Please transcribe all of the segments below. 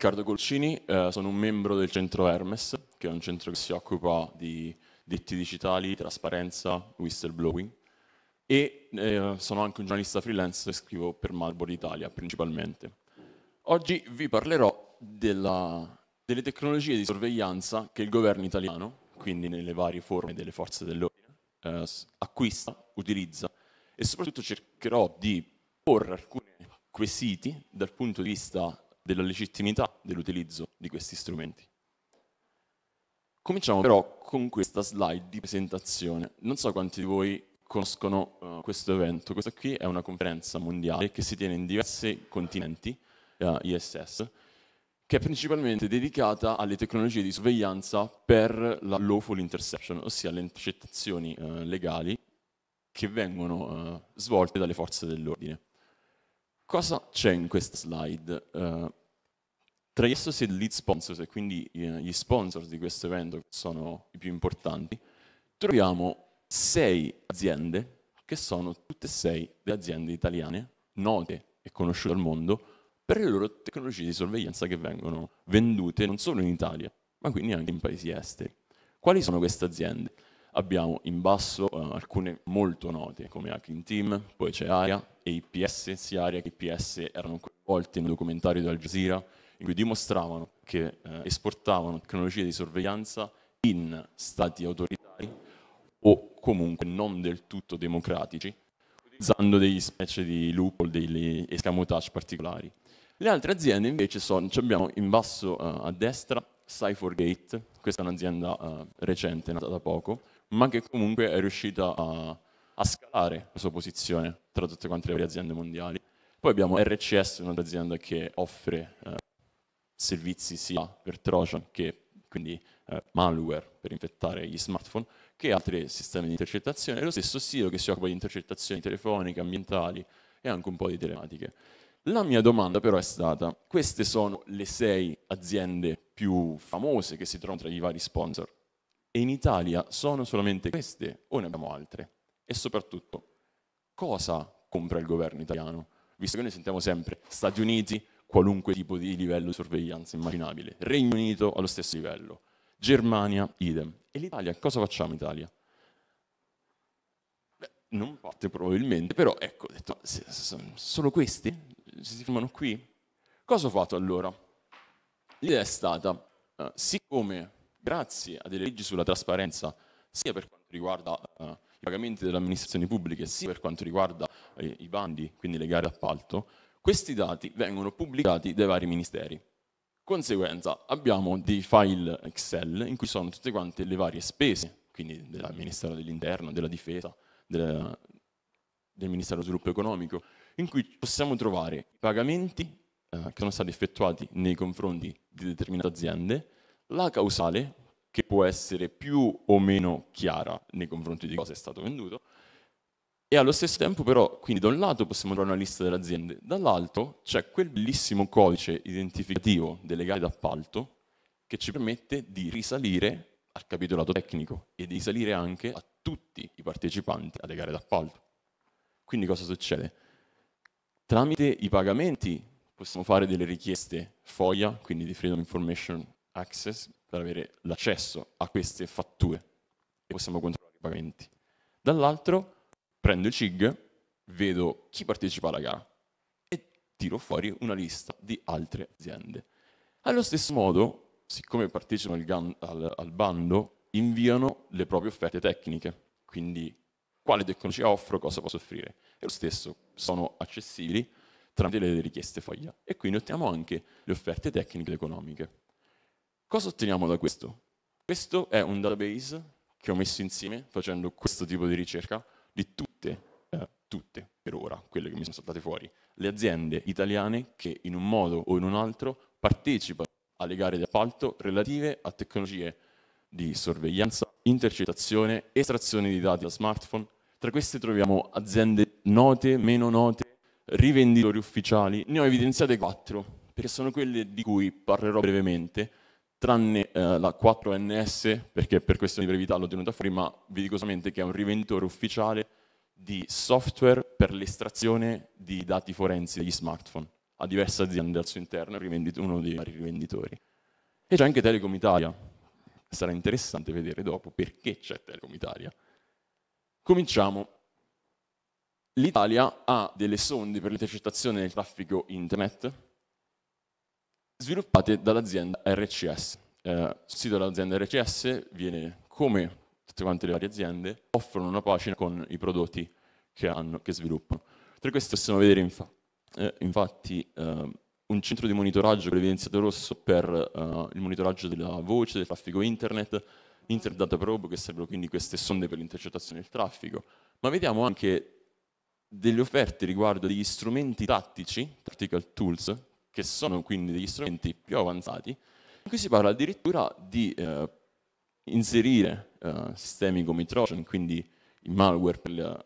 Riccardo Colcini, eh, sono un membro del centro Hermes, che è un centro che si occupa di detti digitali, trasparenza, whistleblowing e eh, sono anche un giornalista freelance e scrivo per Marlboro Italia principalmente. Oggi vi parlerò della, delle tecnologie di sorveglianza che il governo italiano, quindi nelle varie forme delle forze dell'ordine, eh, acquista, utilizza e soprattutto cercherò di porre alcuni quesiti dal punto di vista della legittimità dell'utilizzo di questi strumenti. Cominciamo però con questa slide di presentazione. Non so quanti di voi conoscono uh, questo evento. Questa qui è una conferenza mondiale che si tiene in diversi continenti, uh, eh, ISS, che è principalmente dedicata alle tecnologie di sorveglianza per la lawful interception, ossia le intercettazioni uh, legali che vengono svolte dalle forze dell'ordine. Cosa c'è in questa slide? Tra gli associate lead sponsors, e quindi eh, gli sponsor di questo evento, che sono i più importanti, troviamo sei aziende che sono tutte e sei delle aziende italiane, note e conosciute al mondo, per le loro tecnologie di sorveglianza che vengono vendute non solo in Italia, ma quindi anche in paesi esteri. Quali sono queste aziende? Abbiamo in basso uh, alcune molto note come Hacking Team, poi c'è ARIA, EIPS, sia ARIA che IPS erano coinvolti nel documentario di Al Jazeera, in cui dimostravano che eh, esportavano tecnologie di sorveglianza in stati autoritari o comunque non del tutto democratici, utilizzando degli specie di loophole, degli escamotage particolari. Le altre aziende invece sono, abbiamo in basso uh, a destra Cyphergate, questa è un'azienda uh, recente, nata da poco, ma che comunque è riuscita a, a scalare la sua posizione tra tutte quante le varie aziende mondiali. Poi abbiamo RCS, un'altra azienda che offre eh, servizi sia per Trojan che quindi eh, malware per infettare gli smartphone, che altri sistemi di intercettazione. lo stesso sito che si occupa di intercettazioni telefoniche, ambientali e anche un po' di telematiche. La mia domanda però è stata, queste sono le sei aziende più famose che si trovano tra i vari sponsor e in Italia sono solamente queste o ne abbiamo altre? E soprattutto, cosa compra il governo italiano? Visto che noi sentiamo sempre Stati Uniti, qualunque tipo di livello di sorveglianza immaginabile. Regno Unito allo stesso livello, Germania idem. E l'Italia, cosa facciamo in Italia? Beh, non fate probabilmente, però ecco, ho detto, solo questi si fermano qui? Cosa ho fatto allora? L'idea è stata, eh, siccome grazie a delle leggi sulla trasparenza, sia per quanto riguarda eh, i pagamenti delle amministrazioni pubbliche, sia per quanto riguarda eh, i bandi, quindi le gare d'appalto, questi dati vengono pubblicati dai vari ministeri. Conseguenza, abbiamo dei file Excel in cui sono tutte quante le varie spese, quindi del Ministero dell'Interno, della Difesa, della, del Ministero dello Sviluppo Economico, in cui possiamo trovare i pagamenti eh, che sono stati effettuati nei confronti di determinate aziende, la causale, che può essere più o meno chiara nei confronti di cosa è stato venduto, e allo stesso tempo però, quindi da un lato possiamo trovare una lista delle aziende, dall'altro c'è quel bellissimo codice identificativo delle gare d'appalto che ci permette di risalire al capitolato tecnico e di risalire anche a tutti i partecipanti alle gare d'appalto. Quindi cosa succede? Tramite i pagamenti possiamo fare delle richieste FOIA, quindi di Freedom Information Access, per avere l'accesso a queste fatture e possiamo controllare i pagamenti. Dall'altro prendo il CIG, vedo chi partecipa alla gara e tiro fuori una lista di altre aziende. Allo stesso modo, siccome partecipano al, al, al bando, inviano le proprie offerte tecniche, quindi quale tecnologia offro, cosa posso offrire. E lo stesso, sono accessibili tramite le richieste foglia. E quindi otteniamo anche le offerte tecniche ed economiche. Cosa otteniamo da questo? Questo è un database che ho messo insieme facendo questo tipo di ricerca di tutte, eh, tutte per ora, quelle che mi sono saltate fuori, le aziende italiane che in un modo o in un altro partecipano alle gare di appalto relative a tecnologie di sorveglianza, intercettazione, estrazione di dati da smartphone. Tra queste troviamo aziende note, meno note, rivenditori ufficiali. Ne ho evidenziate quattro, perché sono quelle di cui parlerò brevemente, tranne eh, la 4NS, perché per questione di brevità l'ho tenuta fuori, ma vi dico solamente che è un rivenditore ufficiale di software per l'estrazione di dati forensi degli smartphone Ha diverse aziende al suo interno, uno dei vari rivenditori. E c'è anche Telecom Italia. Sarà interessante vedere dopo perché c'è Telecom Italia. Cominciamo. L'Italia ha delle sonde per l'intercettazione del traffico internet, sviluppate dall'azienda RCS. Eh, il sito dell'azienda RCS viene, come tutte quante le varie aziende, offrono una pagina con i prodotti che, hanno, che sviluppano. Tra questi possiamo vedere infa eh, infatti eh, un centro di monitoraggio con l'evidenziato rosso per eh, il monitoraggio della voce, del traffico internet, Internet Data Probe, che servono quindi queste sonde per l'intercettazione del traffico, ma vediamo anche delle offerte riguardo agli strumenti tattici, Tactical Tools, che sono quindi degli strumenti più avanzati, in cui si parla addirittura di eh, inserire eh, sistemi come i Trojan, quindi i malware per, eh,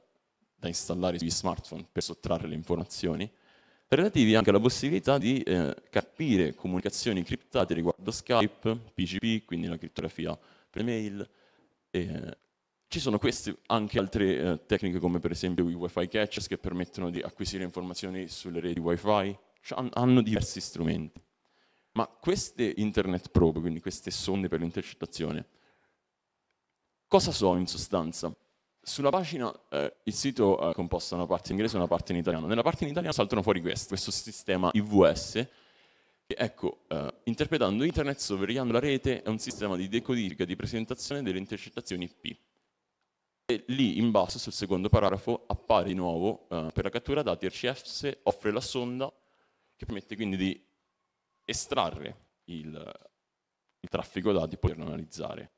da installare sugli smartphone per sottrarre le informazioni, relativi anche alla possibilità di eh, capire comunicazioni criptate riguardo Skype, PGP, quindi la criptografia per mail. Eh, ci sono queste anche altre eh, tecniche come per esempio i Wi-Fi catches che permettono di acquisire informazioni sulle reti Wi-Fi, cioè, hanno diversi strumenti. Ma queste internet probe, quindi queste sonde per l'intercettazione, cosa sono in sostanza? Sulla pagina eh, il sito eh, è composto da una parte in inglese e una parte in italiano. Nella parte in italiano saltano fuori questo, questo sistema IVS, che ecco, eh, interpretando internet, soverchiando la rete, è un sistema di decodifica di presentazione delle intercettazioni IP. E lì in basso, sul secondo paragrafo, appare di nuovo, eh, per la cattura dati RCS offre la sonda che permette quindi di estrarre il, il traffico dati e poterlo analizzare.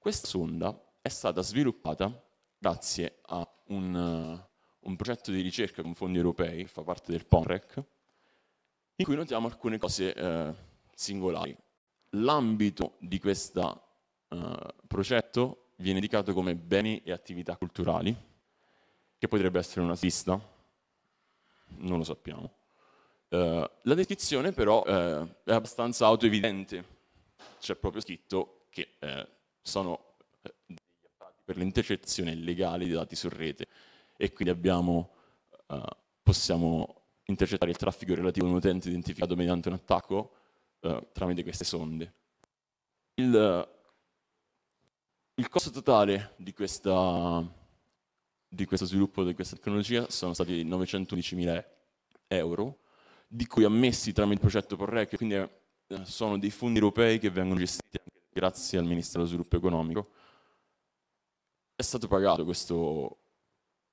Questa sonda è stata sviluppata grazie a un, eh, un progetto di ricerca con fondi europei, fa parte del PONREC, in cui notiamo alcune cose eh, singolari. L'ambito di questo eh, progetto viene indicato come beni e attività culturali, che potrebbe essere una pista, non lo sappiamo. Eh, la descrizione però eh, è abbastanza autoevidente, c'è proprio scritto che eh, sono eh, degli attacchi per l'intercezione illegale di dati su rete e quindi abbiamo, possiamo intercettare il traffico relativo a un utente identificato mediante un attacco tramite queste sonde. Il, il costo totale di, questa, di, questo sviluppo di questa tecnologia sono stati 911.000 euro, di cui ammessi tramite il progetto Porrecchio, quindi eh, sono dei fondi europei che vengono gestiti anche grazie al Ministero dello Sviluppo Economico. È stato pagato questo,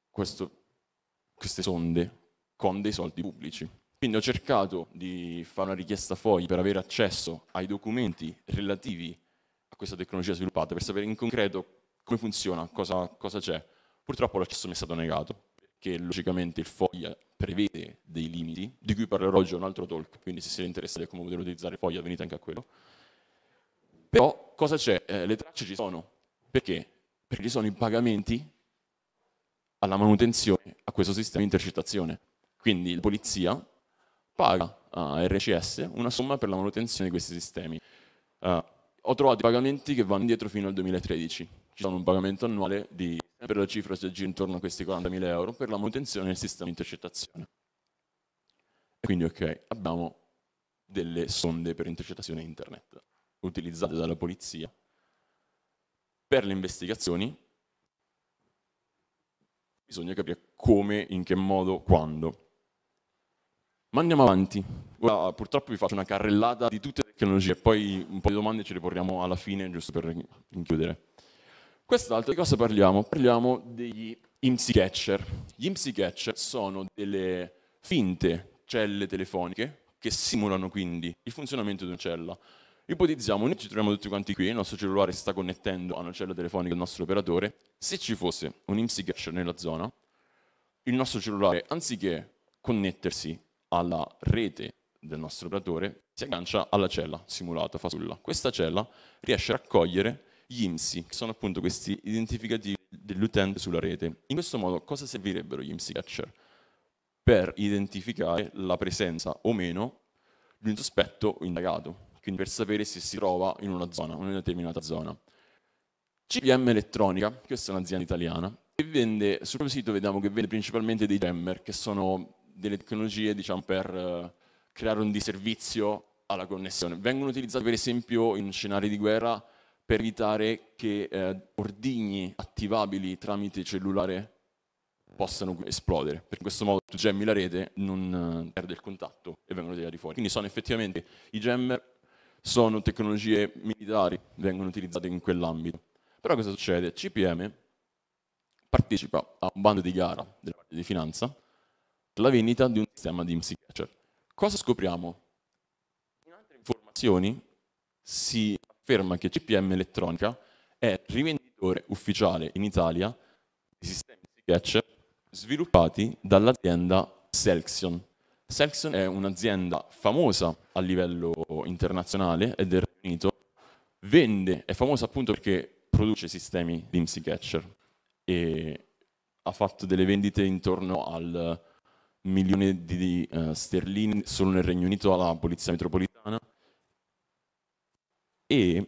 questo, queste sonde con dei soldi pubblici. Quindi ho cercato di fare una richiesta FOI per avere accesso ai documenti relativi a questa tecnologia sviluppata, per sapere in concreto come funziona, cosa, cosa c'è. Purtroppo l'accesso mi è stato negato, perché logicamente il FOI prevede dei limiti, di cui parlerò oggi in un altro talk, quindi se siete interessati a come poter utilizzare Foglia venite anche a quello. Però cosa c'è? Eh, le tracce ci sono. Perché? Perché ci sono i pagamenti alla manutenzione a questo sistema di intercettazione. Quindi la polizia paga a RCS una somma per la manutenzione di questi sistemi. Uh, ho trovato i pagamenti che vanno indietro fino al 2013. Ci sono un pagamento annuale di per la cifra si aggira intorno a questi 40.000 euro per la manutenzione del sistema di intercettazione. E Quindi ok, abbiamo delle sonde per intercettazione internet utilizzate dalla polizia per le investigazioni bisogna capire come, in che modo, quando. Ma andiamo avanti. Ora, purtroppo vi faccio una carrellata di tutte le tecnologie, poi un po' di domande ce le porremo alla fine, giusto per chiudere. Quest'altro di cosa parliamo? Parliamo degli IMSI catcher. Gli IMSI catcher sono delle finte celle telefoniche che simulano quindi il funzionamento di una cella. Ipotizziamo, noi ci troviamo tutti quanti qui, il nostro cellulare si sta connettendo a una cella telefonica del nostro operatore. Se ci fosse un IMSI catcher nella zona, il nostro cellulare, anziché connettersi alla rete del nostro operatore, si aggancia alla cella simulata, fasulla. Questa cella riesce a raccogliere gli IMSI, che sono appunto questi identificativi dell'utente sulla rete. In questo modo cosa servirebbero gli IMSI catcher? Per identificare la presenza o meno di un sospetto indagato, quindi per sapere se si trova in una zona, in una determinata zona. CPM Elettronica, questa è un'azienda italiana, che vende, sul proprio sito vediamo che vende principalmente dei jammer, che sono delle tecnologie diciamo, per eh, creare un disservizio alla connessione. Vengono utilizzati per esempio in scenari di guerra per evitare che eh, ordigni attivabili tramite cellulare possano esplodere, perché in questo modo tu gemmi la rete, non eh, perde il contatto e vengono tirati fuori. Quindi sono effettivamente, i gemmer sono tecnologie militari, vengono utilizzate in quell'ambito. Però cosa succede? CPM partecipa a un bando di gara della parte di finanza per la vendita di un sistema di MC Catcher. Cosa scopriamo? In altre informazioni si afferma che CPM Elettronica è rivenditore ufficiale in Italia di sistemi di sketch sviluppati dall'azienda Selxion. Selxion è un'azienda famosa a livello internazionale e del Regno Unito, vende, è famosa appunto perché produce sistemi di MC Catcher e ha fatto delle vendite intorno al milione di, uh, sterline solo nel Regno Unito alla Polizia Metropolitana e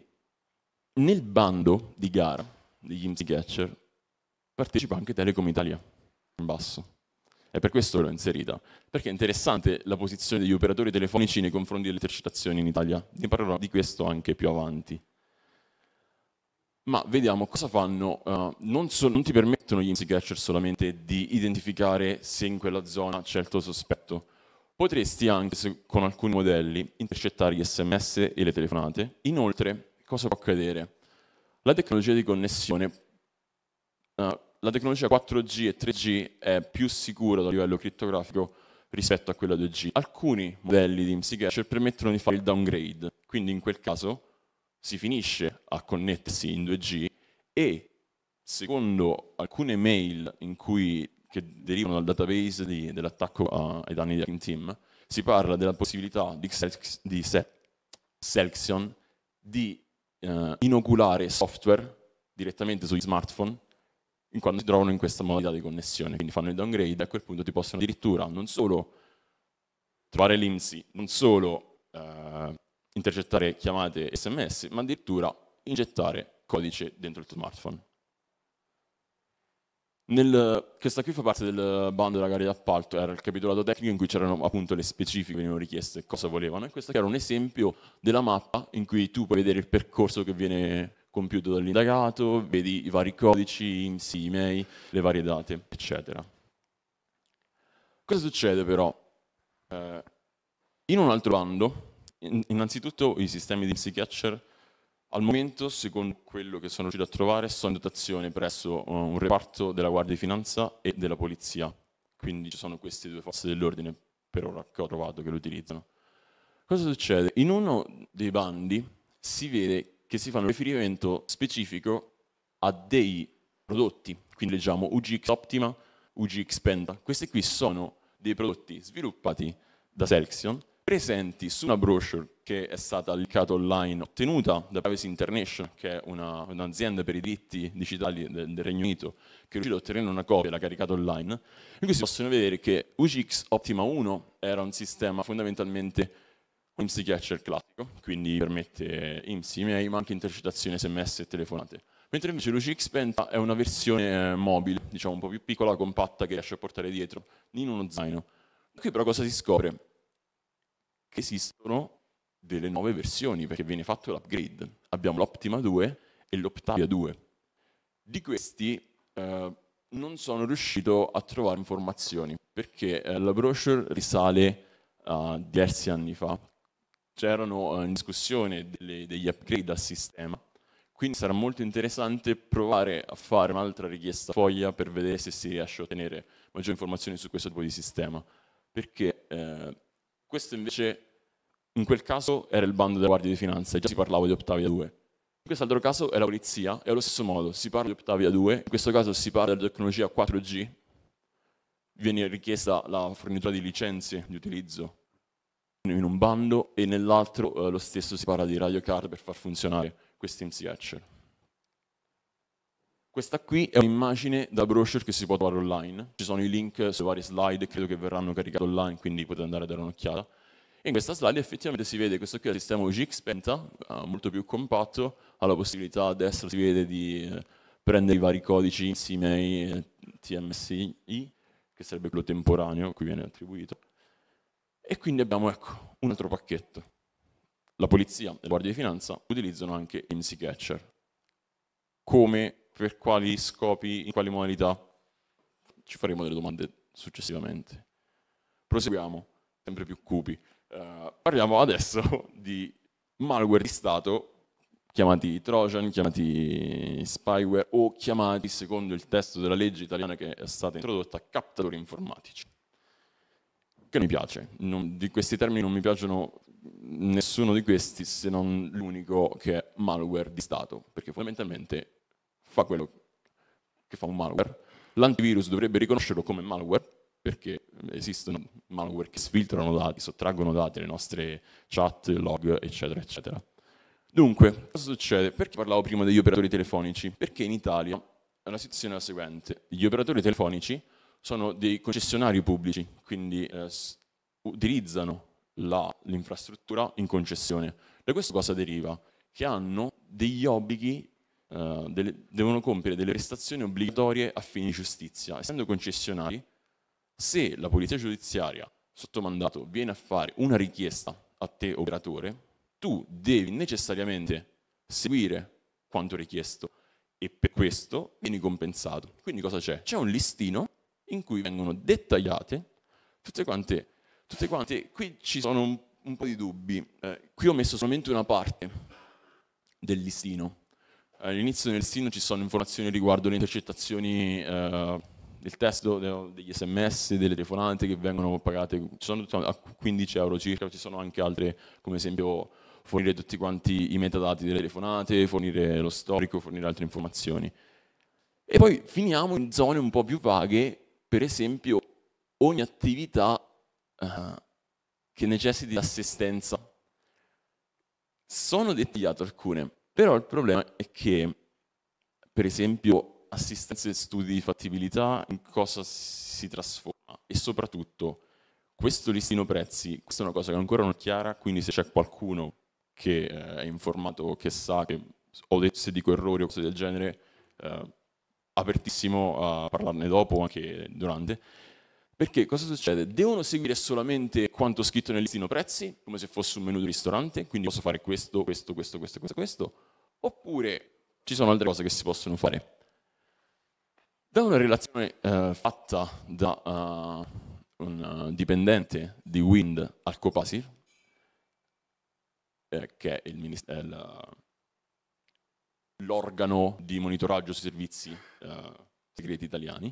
nel bando di gara degli IMSI Catcher partecipa anche Telecom Italia, in basso. È per questo che l'ho inserita, perché è interessante la posizione degli operatori telefonici nei confronti delle intercettazioni in Italia. Ne parlerò di questo anche più avanti. Ma vediamo cosa fanno. Uh, non, so, non, ti permettono gli IMSI Catcher solamente di identificare se in quella zona c'è il tuo sospetto, Potresti anche, con alcuni modelli, intercettare gli sms e le telefonate. Inoltre, cosa può accadere? La tecnologia di connessione, uh, la tecnologia 4G e 3G è più sicura a livello criptografico rispetto a quella 2G. Alcuni modelli di MC Cacher permettono di fare il downgrade, quindi in quel caso si finisce a connettersi in 2G e secondo alcune mail in cui che derivano dal database di, dell'attacco a, ai danni di Hacking Team, si parla della possibilità di, selx, di se, Selection di eh, inoculare software direttamente sugli smartphone in quanto si trovano in questa modalità di connessione, quindi fanno il downgrade e a quel punto ti possono addirittura non solo trovare l'IMSI, non solo eh, intercettare chiamate SMS, ma addirittura ingettare codice dentro il tuo smartphone. Nel, questa qui fa parte del bando della gara d'appalto, era il capitolato tecnico in cui c'erano appunto le specifiche che venivano richieste, cosa volevano, e questo era un esempio della mappa in cui tu puoi vedere il percorso che viene compiuto dall'indagato, vedi i vari codici, IMSI, IMEI, le varie date, eccetera. Cosa succede però? Eh, in un altro bando, innanzitutto i sistemi di IMSI Catcher al momento, secondo quello che sono riuscito a trovare, sono in dotazione presso eh, un reparto della Guardia di Finanza e della Polizia. Quindi ci sono queste due forze dell'ordine per ora che ho trovato che lo utilizzano. Cosa succede? In uno dei bandi si vede che si fa un riferimento specifico a dei prodotti, quindi leggiamo UGX Optima, UGX Penta. Questi qui sono dei prodotti sviluppati da Selection presenti su una brochure che è stata linkata online, ottenuta da Privacy International, che è una, un'azienda per i diritti digitali del, del Regno Unito, che è riuscita ad ottenere una copia e l'ha caricata online, in cui si possono vedere che UGX Optima 1 era un sistema fondamentalmente IMSI catcher classico, quindi permette IMSI email, ma anche intercettazioni sms e telefonate. Mentre invece l'UGX Penta è una versione eh, mobile, diciamo un po' più piccola, compatta, che riesce a portare dietro in uno zaino. Qui però cosa si scopre? esistono delle nuove versioni perché viene fatto l'upgrade. Abbiamo l'Optima 2 e l'Optavia 2. Di questi eh, non sono riuscito a trovare informazioni perché eh, la brochure risale a uh, diversi anni fa. C'erano uh, in discussione delle, degli upgrade al sistema, quindi sarà molto interessante provare a fare un'altra richiesta foglia per vedere se si riesce a ottenere maggiori informazioni su questo tipo di sistema, perché eh, questo invece in quel caso era il bando della Guardia di Finanza, già si parlava di Ottavia 2. In quest'altro caso è la polizia, e allo stesso modo si parla di Ottavia 2, in questo caso si parla di tecnologia 4G, viene richiesta la fornitura di licenze di utilizzo in un bando e nell'altro eh, lo stesso si parla di radiocard per far funzionare questi MC catcher. Questa qui è un'immagine da brochure che si può trovare online, ci sono i link sulle vari slide, credo che verranno caricati online, quindi potete andare a dare un'occhiata. In questa slide effettivamente si vede questo qui è il sistema UGX Penta, eh, molto più compatto, ha la possibilità a destra si vede di eh, prendere i vari codici insieme ai eh, TMCI, che sarebbe quello temporaneo, a cui viene attribuito. E quindi abbiamo ecco, un altro pacchetto. La polizia e la guardia di finanza utilizzano anche MC Catcher. Come, per quali scopi, in quali modalità? Ci faremo delle domande successivamente. Proseguiamo, sempre più cupi. Eh, parliamo adesso di malware di Stato, chiamati Trojan, chiamati spyware o chiamati, secondo il testo della legge italiana che è stata introdotta, captatori informatici. Che non mi piace, non, di questi termini non mi piacciono nessuno di questi se non l'unico che è malware di Stato, perché fondamentalmente fa quello che fa un malware. L'antivirus dovrebbe riconoscerlo come malware perché esistono malware che sfiltrano dati, sottraggono dati, alle nostre chat, log, eccetera, eccetera. Dunque, cosa succede? Perché parlavo prima degli operatori telefonici? Perché in Italia la situazione è la seguente, gli operatori telefonici sono dei concessionari pubblici, quindi eh, utilizzano la, l'infrastruttura in concessione. Da questo cosa deriva? Che hanno degli obblighi, eh, delle, devono compiere delle prestazioni obbligatorie a fini di giustizia. Essendo concessionari, se la polizia giudiziaria sottomandato viene a fare una richiesta a te operatore, tu devi necessariamente seguire quanto richiesto e per questo vieni compensato. Quindi cosa c'è? C'è un listino in cui vengono dettagliate tutte quante, tutte quante qui ci sono un, un po' di dubbi, eh, qui ho messo solamente una parte del listino, all'inizio del listino ci sono informazioni riguardo le intercettazioni eh, il testo degli sms, delle telefonate che vengono pagate, sono a 15 euro circa, ci sono anche altre, come esempio fornire tutti quanti i metadati delle telefonate, fornire lo storico, fornire altre informazioni. E poi finiamo in zone un po' più vaghe, per esempio ogni attività uh, che necessiti di assistenza. Sono dettagliate alcune, però il problema è che, per esempio, assistenze e studi di fattibilità in cosa si trasforma e soprattutto questo listino prezzi, questa è una cosa che ancora non è chiara, quindi se c'è qualcuno che eh, è informato, che sa, che ho detto, se dico errori o cose del genere, eh, apertissimo a parlarne dopo anche durante. Perché cosa succede? Devono seguire solamente quanto scritto nel listino prezzi, come se fosse un menu di ristorante, quindi posso fare questo, questo, questo, questo, questo, questo, oppure ci sono altre cose che si possono fare. Da una relazione eh, fatta da uh, un eh, dipendente di Wind al Copasir, eh, che è l'organo di monitoraggio sui servizi eh, segreti italiani,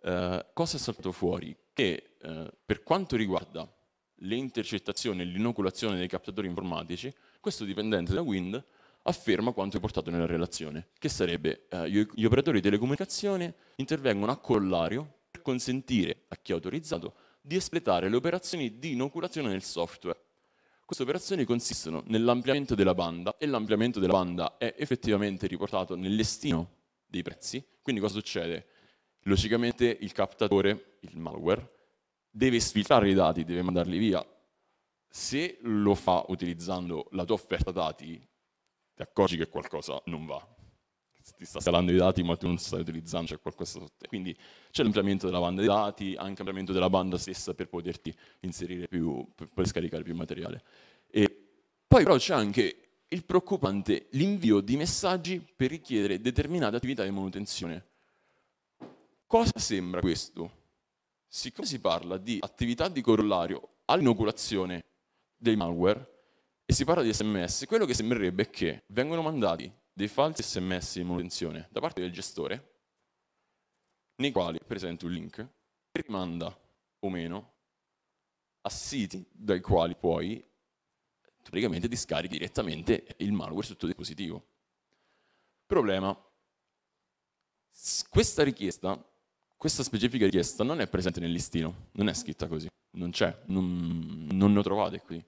eh, cosa è saltato fuori? Che per quanto riguarda le intercettazioni e l'inoculazione dei captatori informatici, questo dipendente da Wind afferma quanto è portato nella relazione, che sarebbe eh, gli operatori di telecomunicazione intervengono a collario per consentire a chi è autorizzato di espletare le operazioni di inoculazione nel software. Queste operazioni consistono nell'ampliamento della banda e l'ampliamento della banda è effettivamente riportato nel listino dei prezzi. Quindi cosa succede? Logicamente il captatore, il malware, deve sfiltrare i dati, deve mandarli via. Se lo fa utilizzando la tua offerta dati ti accorgi che qualcosa non va. Ti sta scalando i dati ma tu non stai utilizzando, c'è qualcosa sotto. Quindi c'è l'ampliamento della banda dei dati, anche l'ampliamento della banda stessa per poterti inserire più, per scaricare più materiale. E poi però c'è anche il preoccupante l'invio di messaggi per richiedere determinate attività di manutenzione. Cosa sembra questo? Siccome si parla di attività di corollario all'inoculazione dei malware, e si parla di sms, quello che sembrerebbe è che vengono mandati dei falsi sms di manutenzione da parte del gestore, nei quali presenta un link che rimanda o meno a siti dai quali poi praticamente discarichi direttamente il malware sul tuo dispositivo. Problema. Questa richiesta, questa specifica richiesta non è presente nel listino, non è scritta così, non c'è, non, non lo trovate qui.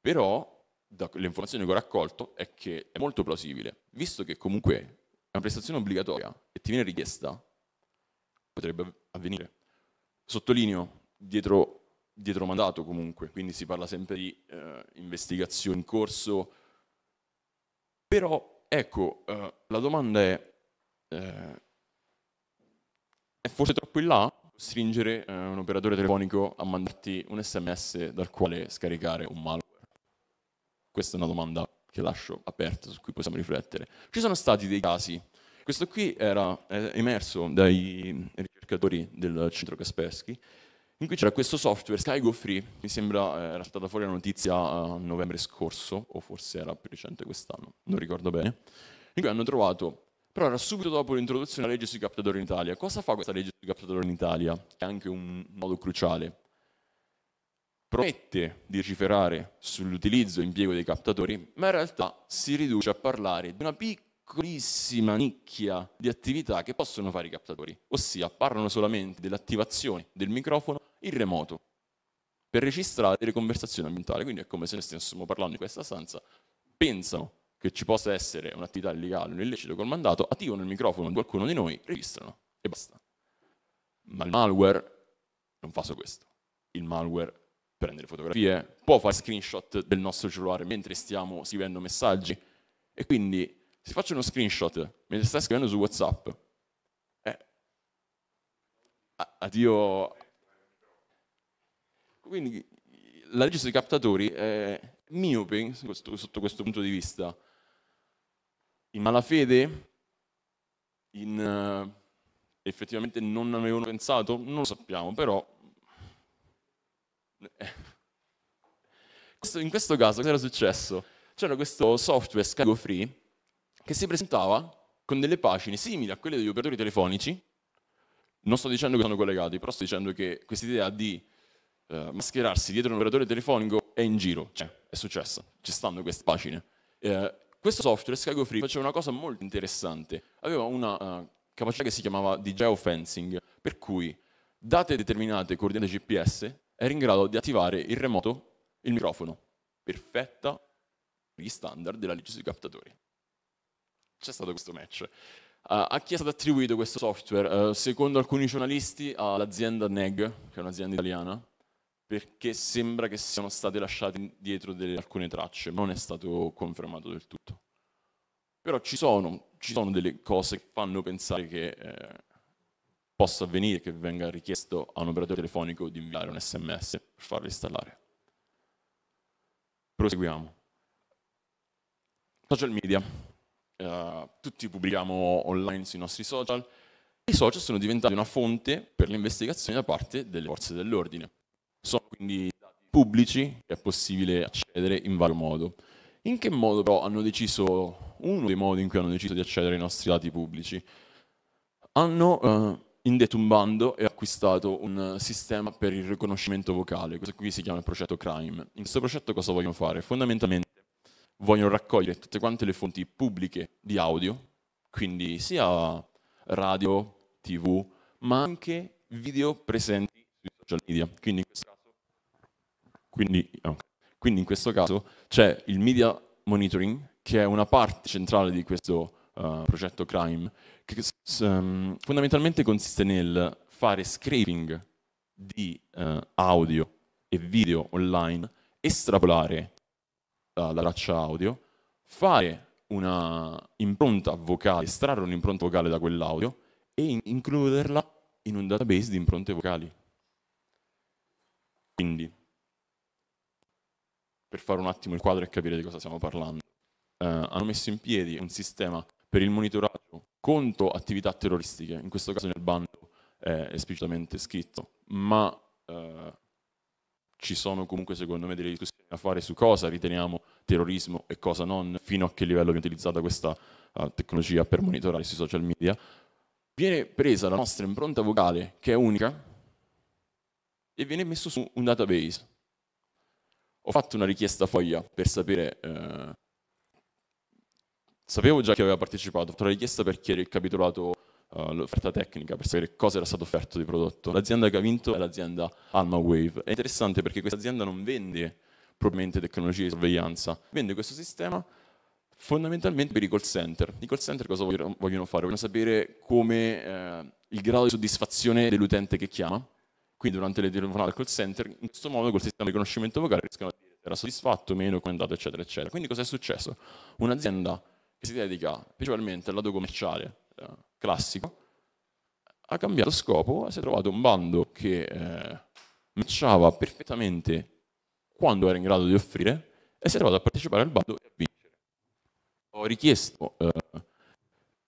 Però dalle informazioni che ho raccolto è che è molto plausibile, visto che comunque è una prestazione obbligatoria e ti viene richiesta, potrebbe avvenire. Sottolineo, dietro, dietro mandato comunque, quindi si parla sempre di eh, investigazioni in corso, però ecco, eh, la domanda è, eh, è forse troppo in là stringere eh, un operatore telefonico a mandarti un sms dal quale scaricare un malware? Questa è una domanda che lascio aperta, su cui possiamo riflettere. Ci sono stati dei casi, questo qui era emerso dai ricercatori del centro Kaspersky, in cui c'era questo software SkyGo Free, mi sembra eh, era stata fuori la notizia a novembre scorso, o forse era più recente quest'anno, non ricordo bene, in cui hanno trovato, però era subito dopo l'introduzione della legge sui captatori in Italia. Cosa fa questa legge sui captatori in Italia? Che È anche un nodo cruciale promette di cifrare sull'utilizzo e impiego dei captatori, ma in realtà si riduce a parlare di una piccolissima nicchia di attività che possono fare i captatori, ossia parlano solamente dell'attivazione del microfono in remoto per registrare le conversazioni ambientali, quindi è come se noi stessimo parlando in questa stanza, pensano che ci possa essere un'attività illegale, un illecito col mandato, attivano il microfono di qualcuno di noi, registrano e basta. Ma il malware non fa solo questo. Il malware prendere fotografie, può fare screenshot del nostro cellulare mentre stiamo scrivendo messaggi. E quindi se faccio uno screenshot mentre stai scrivendo su WhatsApp, eh, addio. Quindi la legge sui captatori è miope questo, sotto questo punto di vista. In malafede, in, uh, effettivamente non avevano pensato, non lo sappiamo, però in questo caso cosa era successo? C'era questo software scarico free che si presentava con delle pagine simili a quelle degli operatori telefonici, non sto dicendo che sono collegati, però sto dicendo che quest'idea di eh, mascherarsi dietro un operatore telefonico è in giro, cioè è successo, ci stanno queste pagine. Eh, questo software, Skygo Free, faceva una cosa molto interessante, aveva una uh, capacità che si chiamava di geofencing, per cui date determinate coordinate GPS era in grado di attivare in remoto il microfono. Perfetta gli standard della legge sui captatori. C'è stato questo match. Uh, a chi è stato attribuito questo software? Uh, secondo alcuni giornalisti all'azienda NEG, che è un'azienda italiana, perché sembra che siano state lasciate indietro delle, alcune tracce, ma non è stato confermato del tutto. Però ci sono, ci sono delle cose che fanno pensare che eh, possa avvenire che venga richiesto a un operatore telefonico di inviare un sms per farlo installare. Proseguiamo. Social media. Uh, tutti pubblichiamo online sui nostri social. I social sono diventati una fonte per le investigazioni da parte delle forze dell'ordine. Sono quindi dati pubblici che è possibile accedere in vario modo. In che modo però hanno deciso, uno dei modi in cui hanno deciso di accedere ai nostri dati pubblici? Hanno uh, indetumbando e ho acquistato un sistema per il riconoscimento vocale, questo qui si chiama il progetto Crime. In questo progetto cosa vogliono fare? Fondamentalmente vogliono raccogliere tutte quante le fonti pubbliche di audio, quindi sia radio, tv, ma anche video presenti sui social media. Quindi in questo caso, quindi, no. quindi in questo caso c'è il media monitoring, che è una parte centrale di questo uh, progetto Crime, che um, fondamentalmente consiste nel fare scraping di uh, audio e video online, estrapolare la, la traccia audio, fare una impronta vocale, estrarre un'impronta vocale da quell'audio e in includerla in un database di impronte vocali. Quindi, per fare un attimo il quadro e capire di cosa stiamo parlando, eh, hanno messo in piedi un sistema per il monitoraggio conto attività terroristiche, in questo caso nel bando è eh, esplicitamente scritto, ma eh, ci sono comunque secondo me delle discussioni da fare su cosa riteniamo terrorismo e cosa non, fino a che livello viene utilizzata questa uh, tecnologia per monitorare sui social media, viene presa la nostra impronta vocale, che è unica, e viene messo su un database. Ho fatto una richiesta FOIA per sapere eh, Sapevo già che aveva partecipato, fatto la richiesta perché ero ricapitolato uh, l'offerta tecnica per sapere cosa era stato offerto di prodotto. L'azienda che ha vinto è l'azienda Alma Wave. È interessante perché questa azienda non vende propriamente tecnologie di sorveglianza, vende questo sistema fondamentalmente per i call center. I call center cosa vogliono, fare? Vogliono sapere come eh, il grado di soddisfazione dell'utente che chiama, quindi durante le telefonate al call center, in questo modo col sistema di riconoscimento vocale riescono a dire se era soddisfatto, o meno, come è andato, eccetera, eccetera. Quindi cosa è successo? Un'azienda che si dedica principalmente al lato commerciale eh, classico, ha cambiato scopo e si è trovato un bando che eh, matchava perfettamente quando era in grado di offrire e si è trovato a partecipare al bando e a vincere. Ho richiesto eh,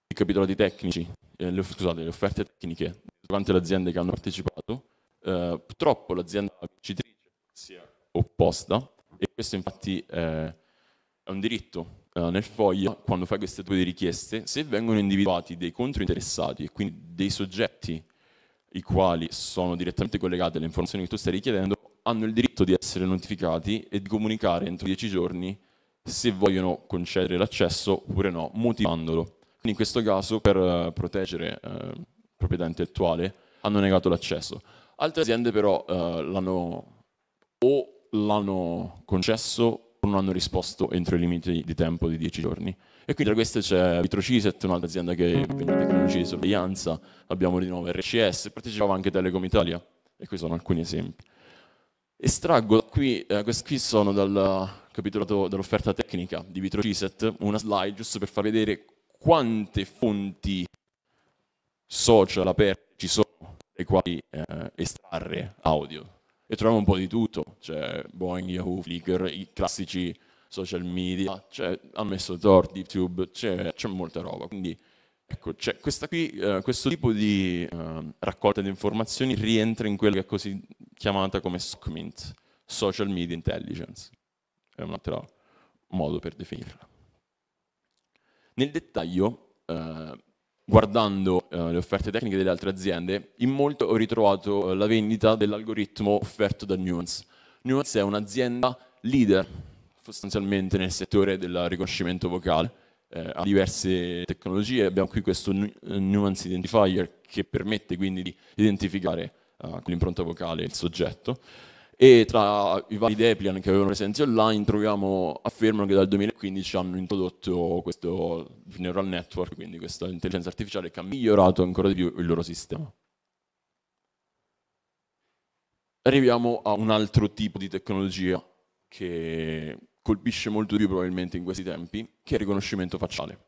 i capitolati tecnici, eh, le, scusate, le offerte tecniche di tutte le aziende che hanno partecipato, eh, purtroppo l'azienda vincitrice si è opposta e questo infatti eh, è un diritto eh, nel foglio, quando fai queste tue richieste, se vengono individuati dei controinteressati e quindi dei soggetti i quali sono direttamente collegati alle informazioni che tu stai richiedendo, hanno il diritto di essere notificati e di comunicare entro 10 giorni se vogliono concedere l'accesso oppure no, motivandolo. Quindi in questo caso, per eh, proteggere eh, proprietà intellettuale, hanno negato l'accesso. Altre aziende però eh, l'hanno o l'hanno concesso non hanno risposto entro i limiti di tempo di 10 giorni. E quindi tra queste c'è Vitrociset, un'altra azienda che vende tecnologie di sorveglianza, abbiamo di nuovo RCS, partecipava anche Telecom Italia, e qui sono alcuni esempi. Estraggo qui, eh, qui sono dal capitolato dell'offerta tecnica di Vitrociset, una slide giusto per far vedere quante fonti social aperte ci sono, le quali eh, estrarre audio e troviamo un po' di tutto, cioè Boeing, Yahoo, Flickr, i classici social media, cioè, hanno messo Tor, YouTube, c'è, c'è molta roba. Quindi ecco, cioè, qui, eh, questo tipo di eh, raccolta di informazioni rientra in quella che è così chiamata come SOCMINT, Social Media Intelligence, è un altro modo per definirla. Nel dettaglio, eh, guardando eh, le offerte tecniche delle altre aziende, in molto ho ritrovato eh, la vendita dell'algoritmo offerto da Nuance. Nuance è un'azienda leader sostanzialmente nel settore del riconoscimento vocale, eh, ha diverse tecnologie, abbiamo qui questo eh, Nuance Identifier che permette quindi di identificare eh, con l'impronta vocale il soggetto e tra i vari Deplian che avevano presenze online troviamo, affermano che dal 2015 hanno introdotto questo neural network, quindi questa intelligenza artificiale che ha migliorato ancora di più il loro sistema. Arriviamo a un altro tipo di tecnologia che colpisce molto di più probabilmente in questi tempi, che è il riconoscimento facciale.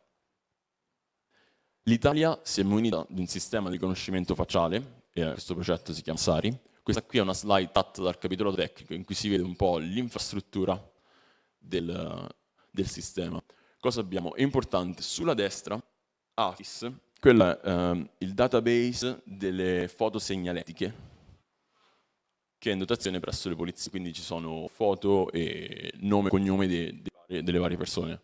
L'Italia si è munita di un sistema di riconoscimento facciale, e questo progetto si chiama SARI, questa qui è una slide tratta dal capitolo tecnico in cui si vede un po' l'infrastruttura del, del sistema. Cosa abbiamo? È importante, sulla destra, AFIS, quello è ehm, il database delle foto segnaletiche che è in dotazione presso le polizie, quindi ci sono foto e nome e cognome de, de, delle varie persone.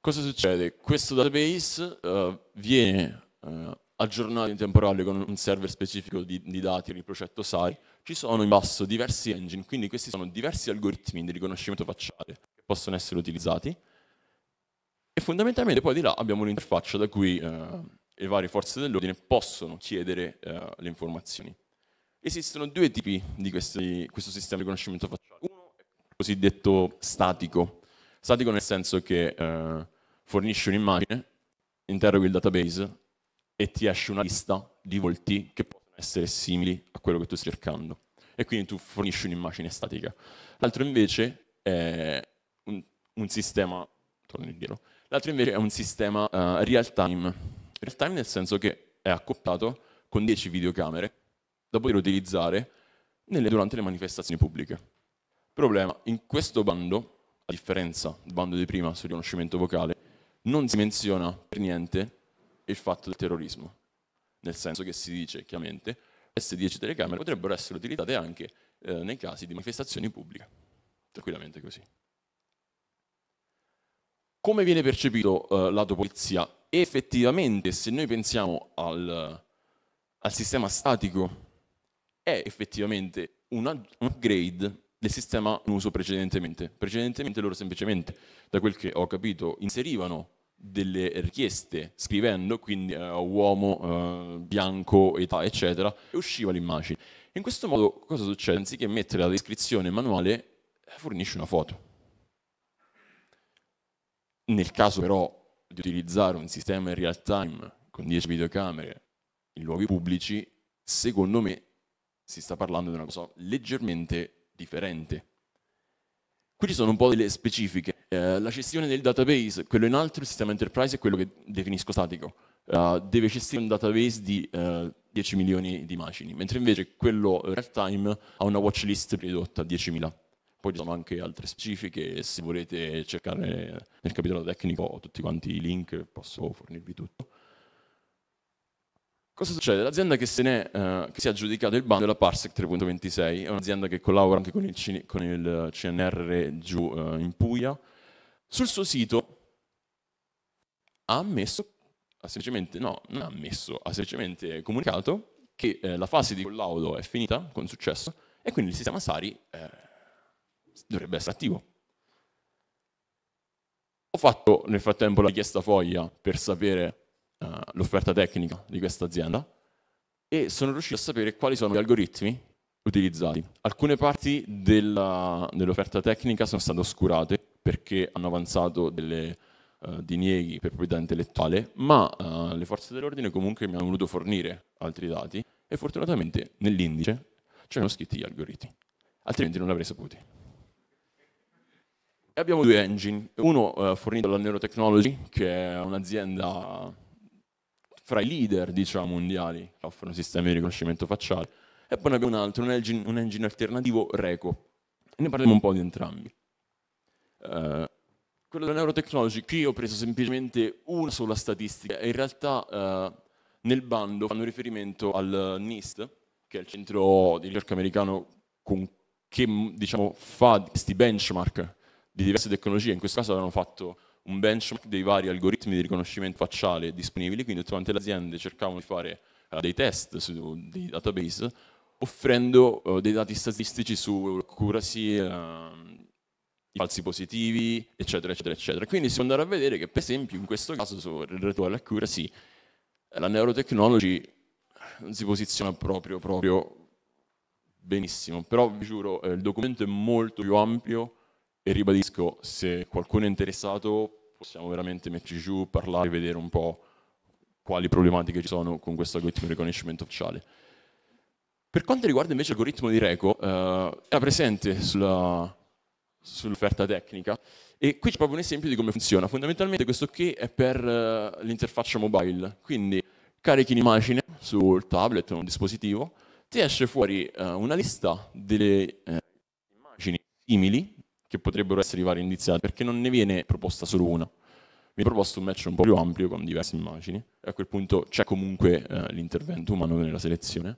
Cosa succede? Questo database eh, viene eh, aggiornati in tempo reale con un server specifico di, di dati il progetto SAI, ci sono in basso diversi engine, quindi questi sono diversi algoritmi di riconoscimento facciale che possono essere utilizzati e fondamentalmente poi di là abbiamo un'interfaccia da cui eh, le varie forze dell'ordine possono chiedere eh, le informazioni. Esistono due tipi di questi, questo sistema di riconoscimento facciale. Uno è cosiddetto statico, statico nel senso che eh, fornisce un'immagine, interroga il database e ti esce una lista di volti che possono essere simili a quello che tu stai cercando. E quindi tu fornisci un'immagine statica. L'altro invece è un, un sistema, indietro, l'altro invece è un sistema uh, real time. Real time nel senso che è accoppiato con 10 videocamere da poter utilizzare nelle, durante le manifestazioni pubbliche. Problema, in questo bando, a differenza del bando di prima sul riconoscimento vocale, non si menziona per niente il fatto del terrorismo, nel senso che si dice chiaramente che queste 10 telecamere potrebbero essere utilizzate anche eh, nei casi di manifestazioni pubbliche, tranquillamente così. Come viene percepito eh, lato polizia? Effettivamente, se noi pensiamo al, al sistema statico, è effettivamente un upgrade del sistema in uso precedentemente. Precedentemente loro semplicemente, da quel che ho capito, inserivano delle richieste scrivendo, quindi eh, uomo, eh, bianco, età, eccetera, e usciva l'immagine. In questo modo cosa succede? Anziché mettere la descrizione manuale, fornisce una foto. Nel caso però di utilizzare un sistema in real time con 10 videocamere in luoghi pubblici, secondo me si sta parlando di una cosa leggermente differente Qui ci sono un po' delle specifiche. Eh, la gestione del database, quello in alto, il sistema enterprise è quello che definisco statico. Uh, deve gestire un database di uh, eh, 10 milioni di immagini, mentre invece quello real time ha una watch list ridotta a 10.000. Poi ci sono anche altre specifiche, se volete cercare nel capitolo tecnico tutti quanti i link, posso fornirvi tutto. Cosa succede? L'azienda che, eh, che, si è aggiudicata il bando è la Parsec 3.26, è un'azienda che collabora anche con il, con il CNR giù eh, in Puglia. Sul suo sito ha ammesso, ha semplicemente, no, non ha ammesso, ha semplicemente comunicato che eh, la fase di collaudo è finita con successo e quindi il sistema Sari eh, dovrebbe essere attivo. Ho fatto nel frattempo la richiesta foglia per sapere eh, l'offerta tecnica di questa azienda e sono riuscito a sapere quali sono gli algoritmi utilizzati. Alcune parti dell'offerta tecnica sono state oscurate perché hanno avanzato delle uh, dinieghi per proprietà intellettuale, ma uh, le forze dell'ordine comunque mi hanno voluto fornire altri dati e fortunatamente nell'indice c'erano scritti gli algoritmi, altrimenti non l'avrei saputi. E abbiamo due engine, uno uh, fornito dalla Neurotechnology, che è un'azienda fra i leader diciamo, mondiali che offrono sistemi di riconoscimento facciale. E poi ne abbiamo un altro, un engine, un engine alternativo, Reco. E ne parliamo un po' di entrambi. Uh, quello della neurotechnology, qui ho preso semplicemente una sola statistica, in realtà uh, nel bando fanno riferimento al NIST, che è il centro di ricerca americano con, che diciamo, fa questi benchmark di diverse tecnologie, in questo caso avevano fatto un benchmark dei vari algoritmi di riconoscimento facciale disponibili, quindi tutte le aziende cercavano di fare uh, dei test su dei database offrendo uh, dei dati statistici su accuracy, uh, i falsi positivi, eccetera, eccetera, eccetera. Quindi si può andare a vedere che per esempio in questo caso su Ritual Accuracy la neurotechnology non si posiziona proprio, proprio benissimo, però vi giuro eh, il documento è molto più ampio e ribadisco, se qualcuno è interessato possiamo veramente metterci giù, parlare, e vedere un po' quali problematiche ci sono con questo algoritmo di riconoscimento facciale. Per quanto riguarda invece l'algoritmo di Reco, eh, era presente sulla, sull'offerta tecnica e qui c'è proprio un esempio di come funziona. Fondamentalmente questo qui è per eh, l'interfaccia mobile, quindi carichi un'immagine sul tablet o un dispositivo, ti esce fuori eh, una lista delle eh, immagini simili che potrebbero essere i vari indiziati, perché non ne viene proposta solo una. Mi proposto un match un po' più ampio con diverse immagini e a quel punto c'è comunque eh, l'intervento umano nella selezione.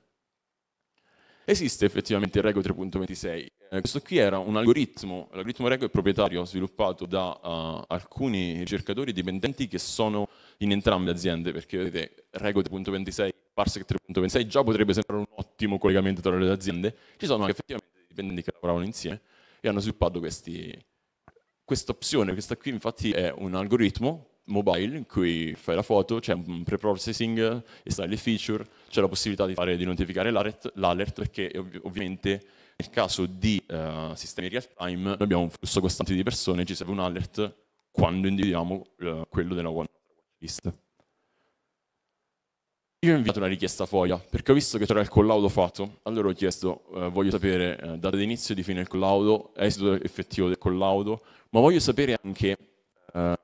Esiste effettivamente il Rego 3.26. Eh, questo qui era un algoritmo, l'algoritmo Rego è proprietario, sviluppato da uh, alcuni ricercatori dipendenti che sono in entrambe le aziende, perché vedete Rego 3.26, Parsec 3.26 già potrebbe sembrare un ottimo collegamento tra le aziende, ci sono anche effettivamente dipendenti che lavoravano insieme, e hanno sviluppato questa opzione. Questa qui infatti è un algoritmo mobile in cui fai la foto, c'è un pre-processing, installi le feature, c'è la possibilità di, fare, di notificare l'alert, l'alert perché ov- ovviamente nel caso di uh, sistemi real time noi abbiamo un flusso costante di persone, ci serve un alert quando individuiamo uh, quello della one list. Io ho inviato una richiesta FOIA perché ho visto che c'era il collaudo fatto, allora ho chiesto, eh, voglio sapere eh, data di inizio e di fine del collaudo, esito effettivo del collaudo, ma voglio sapere anche eh,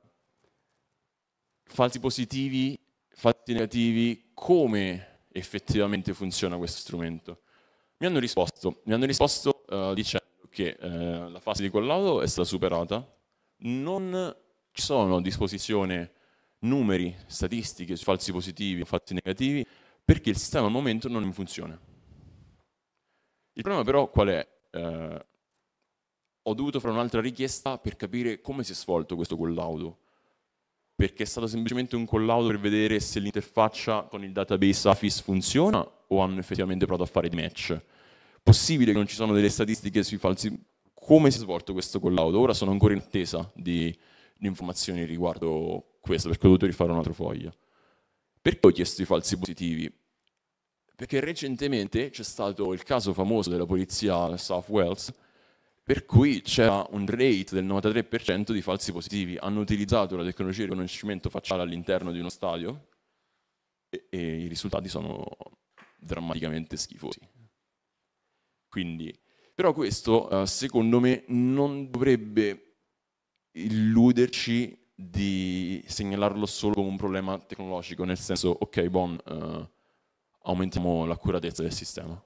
falsi positivi, falsi negativi, come effettivamente funziona questo strumento. Mi hanno risposto, mi hanno risposto eh, dicendo che eh, la fase di collaudo è stata superata, non ci sono a disposizione numeri, statistiche su falsi positivi o falsi negativi, perché il sistema al momento non funziona. Il problema però qual è? Eh, ho dovuto fare un'altra richiesta per capire come si è svolto questo collaudo, perché è stato semplicemente un collaudo per vedere se l'interfaccia con il database AFIS funziona o hanno effettivamente provato a fare i match. Possibile che non ci sono delle statistiche sui falsi... Come si è svolto questo collaudo? Ora sono ancora in attesa di, di informazioni riguardo questo, perché ho dovuto rifare un altro foglio. Perché ho chiesto i falsi positivi? Perché recentemente c'è stato il caso famoso della polizia South Wales, per cui c'era un rate del 93% di falsi positivi. Hanno utilizzato la tecnologia di riconoscimento facciale all'interno di uno stadio e, e i risultati sono drammaticamente schifosi. Quindi, però questo eh, secondo me non dovrebbe illuderci di segnalarlo solo come un problema tecnologico, nel senso, ok, bon, eh, aumentiamo l'accuratezza del sistema.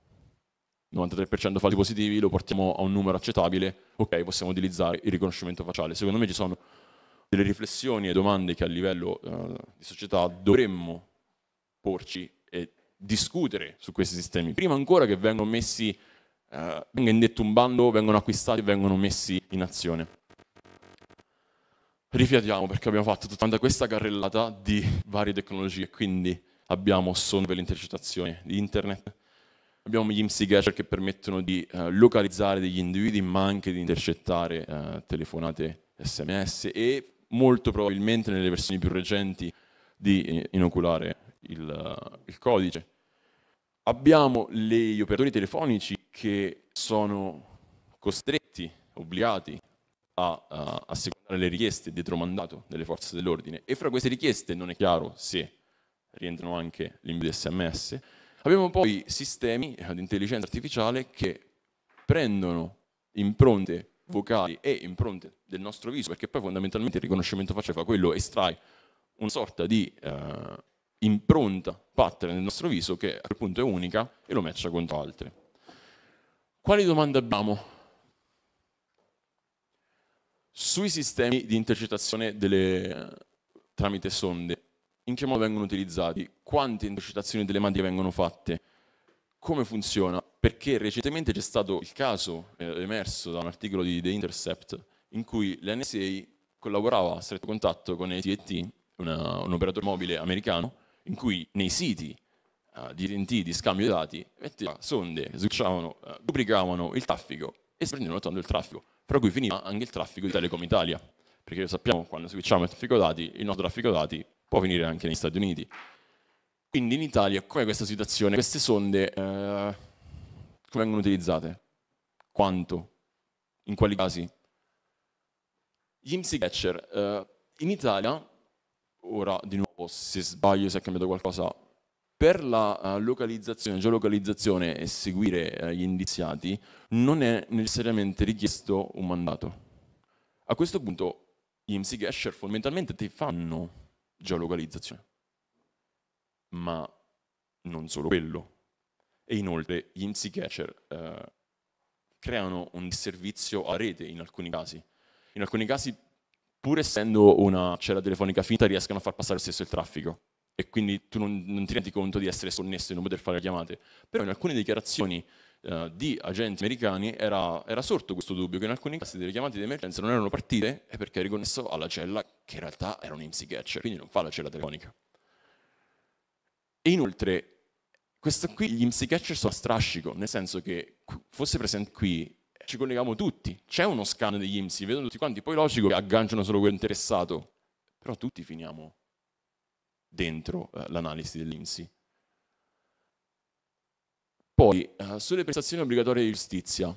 93% falsi positivi, lo portiamo a un numero accettabile, ok, possiamo utilizzare il riconoscimento facciale. Secondo me ci sono delle riflessioni e domande che a livello eh, di società dovremmo porci e discutere su questi sistemi, prima ancora che vengano messi, eh, venga indetto un bando, vengono acquistati e vengono messi in azione rifiatiamo perché abbiamo fatto tutta questa carrellata di varie tecnologie, quindi abbiamo sonde per l'intercettazione di internet, abbiamo gli IMSI Gadget che permettono di eh, localizzare degli individui ma anche di intercettare eh, telefonate sms e molto probabilmente nelle versioni più recenti di eh, inoculare il, eh, il codice. Abbiamo gli operatori telefonici che sono costretti, obbligati a, a, a le richieste dietro mandato delle forze dell'ordine e fra queste richieste non è chiaro se rientrano anche l'invio di SMS. Abbiamo poi sistemi di intelligenza artificiale che prendono impronte vocali e impronte del nostro viso, perché poi fondamentalmente il riconoscimento faccia fa quello, estrae una sorta di eh, impronta pattern del nostro viso che a quel punto è unica e lo matcha contro altre. Quali domande abbiamo sui sistemi di intercettazione delle, tramite sonde, in che modo vengono utilizzati? Quante intercettazioni delle materie vengono fatte? Come funziona? Perché recentemente c'è stato il caso eh, emerso da un articolo di The Intercept in cui l'NSA collaborava a stretto contatto con AT&T, un operatore mobile americano, in cui nei siti uh, di TNT di scambio di dati metteva sonde, switchavano, uh, duplicavano il traffico e si prendeva notando il traffico, fra cui finiva anche il traffico di Telecom Italia, perché sappiamo quando switchiamo il traffico dati, il nostro traffico dati può finire anche negli Stati Uniti. Quindi in Italia com'è questa situazione? Queste sonde eh, come vengono utilizzate? Quanto? In quali casi? Gli IMSI catcher eh, in Italia, ora di nuovo se sbaglio se è cambiato qualcosa per la eh, localizzazione, geolocalizzazione e seguire eh, gli indiziati non è necessariamente richiesto un mandato. A questo punto gli MC Gasher fondamentalmente ti fanno geolocalizzazione, ma non solo quello. E inoltre gli MC Catcher eh, creano un disservizio a rete in alcuni casi. In alcuni casi, pur essendo una cella telefonica finta, riescono a far passare lo stesso il traffico e quindi tu non, non ti rendi conto di essere sconnesso e di non poter fare le chiamate. Però in alcune dichiarazioni eh, di agenti americani era, era, sorto questo dubbio che in alcuni casi delle chiamate di emergenza non erano partite è perché è riconnesso alla cella che in realtà era un IMSI catcher, quindi non fa la cella telefonica. E inoltre, questo qui, gli IMSI catcher sono a strascico, nel senso che fosse presente qui ci colleghiamo tutti. C'è uno scan degli IMSI, vedono tutti quanti, poi logico che agganciano solo quello interessato. Però tutti finiamo dentro eh, l'analisi dell'INSI. Poi, eh, sulle prestazioni obbligatorie di giustizia,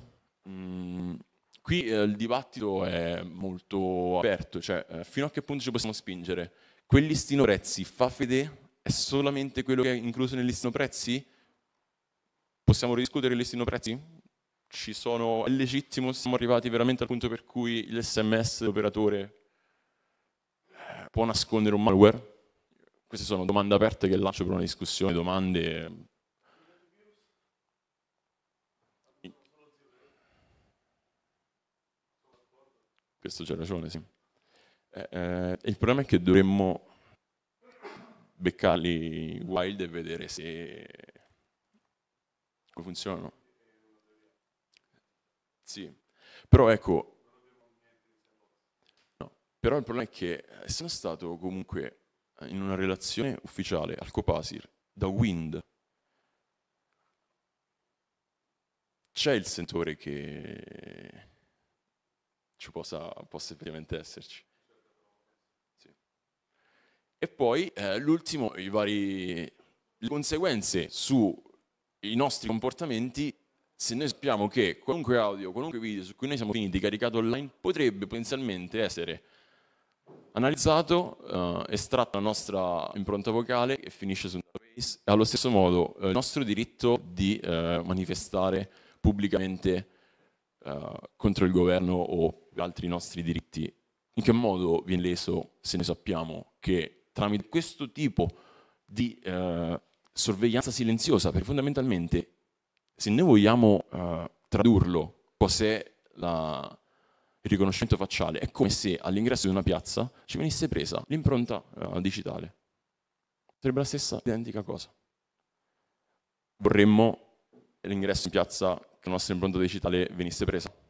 mm, qui eh, il dibattito è molto aperto, cioè eh, fino a che punto ci possiamo spingere? Quel listino prezzi fa fede? È solamente quello che è incluso nel listino prezzi? Possiamo ridiscutere il listino prezzi? Ci sono, è legittimo, siamo arrivati veramente al punto per cui l'SMS dell'operatore eh, può nascondere un malware? Queste sono domande aperte che lancio per una discussione, domande... Questo c'è ragione, sì. Eh, eh, il problema è che dovremmo beccarli wild e vedere se come funzionano. Sì, però ecco, no. però il problema è che essendo stato comunque in una relazione ufficiale al Copasir da Wind. C'è il sentore che ci possa, possa effettivamente esserci. Sì. E poi eh, l'ultimo, vari... le conseguenze sui nostri comportamenti se noi sappiamo che qualunque audio, qualunque video su cui noi siamo finiti caricato online potrebbe potenzialmente essere analizzato, eh, estratto la nostra impronta vocale e finisce su un database e allo stesso modo eh, il nostro diritto di eh, manifestare pubblicamente eh, contro il governo o altri nostri diritti. In che modo viene leso se ne sappiamo che tramite questo tipo di eh, sorveglianza silenziosa, perché fondamentalmente se noi vogliamo eh, tradurlo cos'è la, il riconoscimento facciale, è come se all'ingresso di una piazza ci venisse presa l'impronta uh, digitale. Sarebbe la stessa identica cosa. Vorremmo l'ingresso in piazza che la nostra impronta digitale venisse presa.